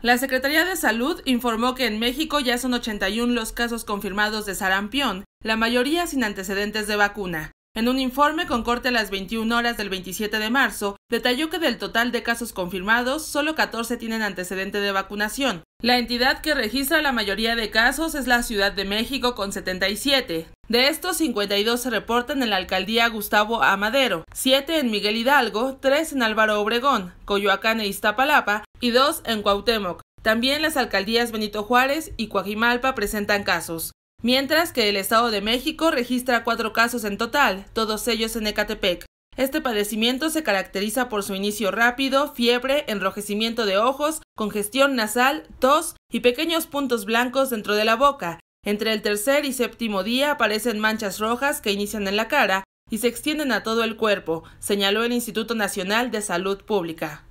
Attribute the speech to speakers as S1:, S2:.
S1: La Secretaría de Salud informó que en México ya son 81 los casos confirmados de sarampión, la mayoría sin antecedentes de vacuna. En un informe con corte a las 21 horas del 27 de marzo, detalló que del total de casos confirmados, solo 14 tienen antecedente de vacunación. La entidad que registra la mayoría de casos es la Ciudad de México con 77. De estos, 52 se reportan en la alcaldía Gustavo Amadero, 7 en Miguel Hidalgo, 3 en Álvaro Obregón, Coyoacán e Iztapalapa, y dos en Cuauhtémoc. También las alcaldías Benito Juárez y Coajimalpa presentan casos, mientras que el Estado de México registra cuatro casos en total, todos ellos en Ecatepec. Este padecimiento se caracteriza por su inicio rápido, fiebre, enrojecimiento de ojos, congestión nasal, tos y pequeños puntos blancos dentro de la boca. Entre el tercer y séptimo día aparecen manchas rojas que inician en la cara y se extienden a todo el cuerpo, señaló el Instituto Nacional de Salud Pública.